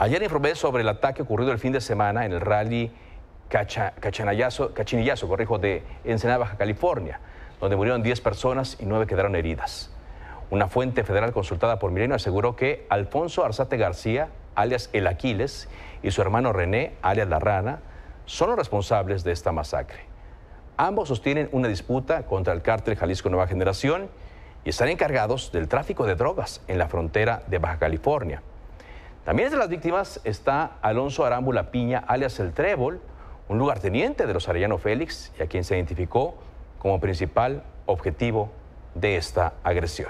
Ayer informé sobre el ataque ocurrido el fin de semana en el rally Cachinillazo, corrijo, de Ensenada, Baja California, donde murieron 10 personas y 9 quedaron heridas. Una fuente federal consultada por Milenio aseguró que Alfonso Arzate García, alias El Aquiles, y su hermano René, alias La Rana, son los responsables de esta masacre. Ambos sostienen una disputa contra el cártel Jalisco Nueva Generación y están encargados del tráfico de drogas en la frontera de Baja California. También entre las víctimas está Alonso Arámbula Piña, alias El Trébol, un lugarteniente de los Arellano Félix y a quien se identificó como principal objetivo de esta agresión.